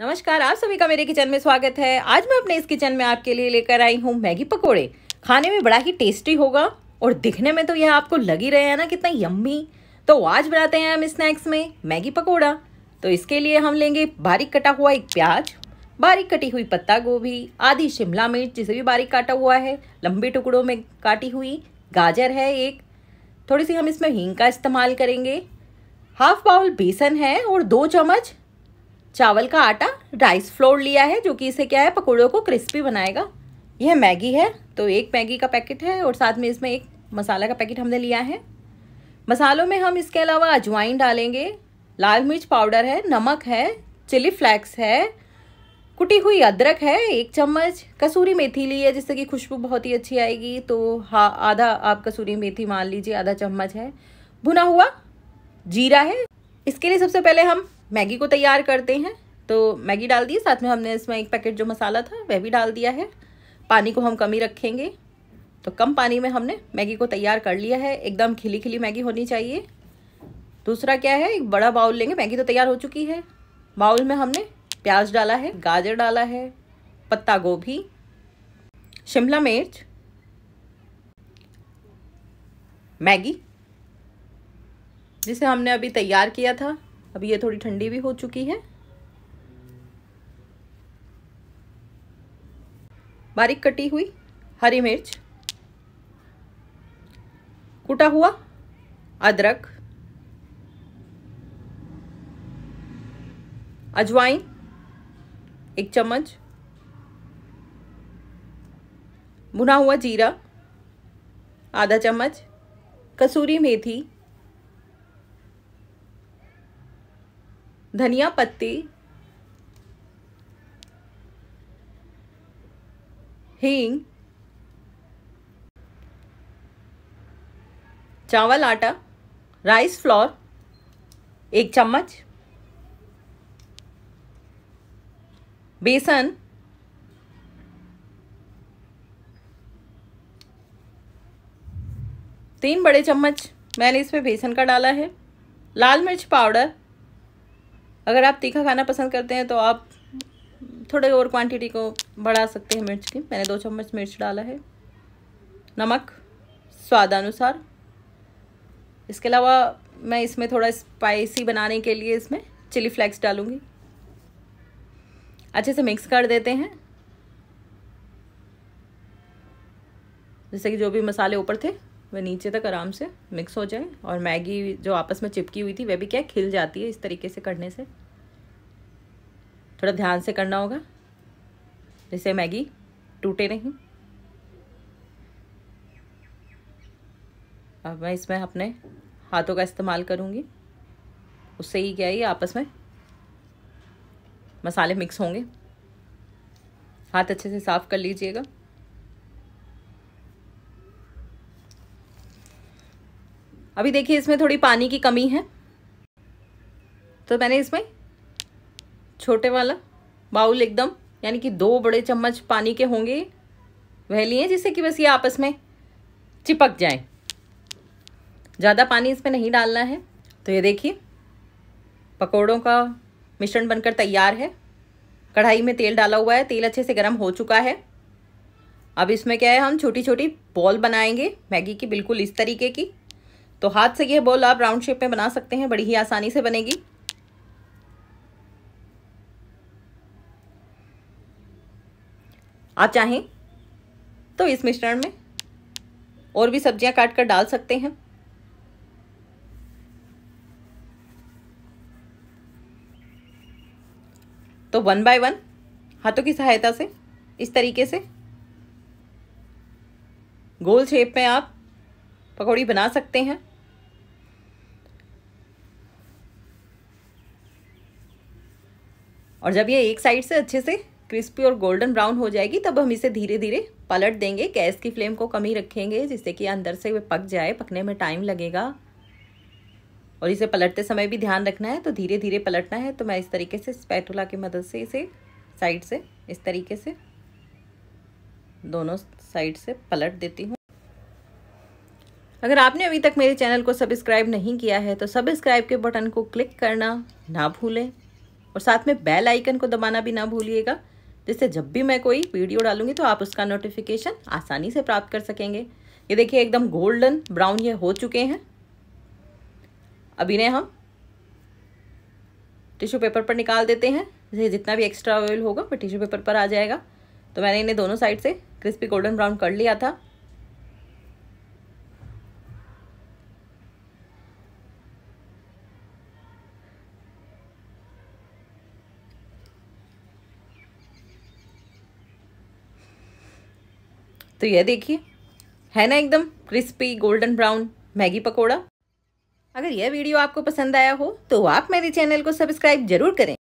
नमस्कार आप सभी का मेरे किचन में स्वागत है आज मैं अपने इस किचन में आपके लिए लेकर आई हूँ मैगी पकोड़े खाने में बड़ा ही टेस्टी होगा और दिखने में तो यह आपको लग ही रहे हैं ना कितना यम्मी तो आज बनाते हैं हम स्नैक्स में मैगी पकौड़ा तो इसके लिए हम लेंगे बारीक कटा हुआ एक प्याज बारीक कटी हुई पत्ता गोभी आधी शिमला मिर्च जिसे भी बारीक काटा हुआ है लंबे टुकड़ों में काटी हुई गाजर है एक थोड़ी सी हम इसमें हींग का इस्तेमाल करेंगे हाफ बाउल बेसन है और दो चम्मच चावल का आटा राइस फ्लोर लिया है जो कि इसे क्या है पकौड़ों को क्रिस्पी बनाएगा यह मैगी है तो एक मैगी का पैकेट है और साथ में इसमें एक मसाला का पैकेट हमने लिया है मसालों में हम इसके अलावा अजवाइन डालेंगे लाल मिर्च पाउडर है नमक है चिली फ्लैक्स है कुटी हुई अदरक है एक चम्मच कसूरी मेथी ली है जिससे कि खुशबू बहुत ही अच्छी आएगी तो हाँ आधा आप कसूरी मेथी मान लीजिए आधा चम्मच है भुना हुआ जीरा है इसके लिए सबसे पहले हम मैगी को तैयार करते हैं तो मैगी डाल दी साथ में हमने इसमें एक पैकेट जो मसाला था वह भी डाल दिया है पानी को हम कम ही रखेंगे तो कम पानी में हमने मैगी को तैयार कर लिया है एकदम खिली खिली मैगी होनी चाहिए दूसरा क्या है एक बड़ा बाउल लेंगे मैगी तो तैयार हो चुकी है बाउल में हमने प्याज डाला है गाजर डाला है पत्ता गोभी शिमला मिर्च मैगी जिसे हमने अभी तैयार किया था अब ये थोड़ी ठंडी भी हो चुकी है बारीक कटी हुई हरी मिर्च कुटा हुआ अदरक अजवाइन एक चम्मच भुना हुआ जीरा आधा चम्मच कसूरी मेथी धनिया पत्ती हींग चावल आटा राइस फ्लोर एक चम्मच बेसन तीन बड़े चम्मच मैंने इसमें बेसन का डाला है लाल मिर्च पाउडर अगर आप तीखा खाना पसंद करते हैं तो आप थोड़े और क्वांटिटी को बढ़ा सकते हैं मिर्च की मैंने दो चम्मच मिर्च डाला है नमक स्वादानुसार इसके अलावा मैं इसमें थोड़ा स्पाइसी बनाने के लिए इसमें चिली फ्लेक्स डालूँगी अच्छे से मिक्स कर देते हैं जैसे कि जो भी मसाले ऊपर थे वह नीचे तक आराम से मिक्स हो जाए और मैगी जो आपस में चिपकी हुई थी वह भी क्या खिल जाती है इस तरीके से करने से थोड़ा ध्यान से करना होगा जिससे मैगी टूटे नहीं अब मैं इसमें अपने हाथों का इस्तेमाल करूँगी उससे ही क्या है आपस में मसाले मिक्स होंगे हाथ अच्छे से साफ़ कर लीजिएगा अभी देखिए इसमें थोड़ी पानी की कमी है तो मैंने इसमें छोटे वाला बाउल एकदम यानी कि दो बड़े चम्मच पानी के होंगे वह लिए जिससे कि बस ये आपस में चिपक जाए ज़्यादा पानी इसमें नहीं डालना है तो ये देखिए पकौड़ों का मिश्रण बनकर तैयार है कढ़ाई में तेल डाला हुआ है तेल अच्छे से गर्म हो चुका है अब इसमें क्या है हम छोटी छोटी बॉल बनाएंगे मैगी की बिल्कुल इस तरीके की तो हाथ से यह बॉल आप राउंड शेप में बना सकते हैं बड़ी ही आसानी से बनेगी आप चाहें तो इस मिश्रण में और भी सब्जियां काट कर डाल सकते हैं तो वन बाय वन हाथों की सहायता से इस तरीके से गोल शेप में आप पकौड़ी बना सकते हैं और जब ये एक साइड से अच्छे से क्रिस्पी और गोल्डन ब्राउन हो जाएगी तब हम इसे धीरे धीरे पलट देंगे गैस की फ्लेम को कम ही रखेंगे जिससे कि अंदर से वे पक जाए पकने में टाइम लगेगा और इसे पलटते समय भी ध्यान रखना है तो धीरे धीरे पलटना है तो मैं इस तरीके से स्पैटुला की मदद से इसे साइड से इस तरीके से दोनों साइड से पलट देती हूँ अगर आपने अभी तक मेरे चैनल को सब्सक्राइब नहीं किया है तो सब्सक्राइब के बटन को क्लिक करना ना भूलें और साथ में बेल आइकन को दबाना भी ना भूलिएगा जिससे जब भी मैं कोई वीडियो डालूंगी तो आप उसका नोटिफिकेशन आसानी से प्राप्त कर सकेंगे ये देखिए एकदम गोल्डन ब्राउन ये हो चुके हैं अब इन्हें हम टिश्यू पेपर पर निकाल देते हैं जैसे जितना भी एक्स्ट्रा ऑयल होगा वो टिश्यू पेपर पर आ जाएगा तो मैंने इन्हें दोनों साइड से क्रिस्पी गोल्डन ब्राउन कर लिया था तो यह देखिए है ना एकदम crispy golden brown Maggi pakora अगर यह वीडियो आपको पसंद आया हो तो आप मेरे चैनल को सब्सक्राइब जरूर करें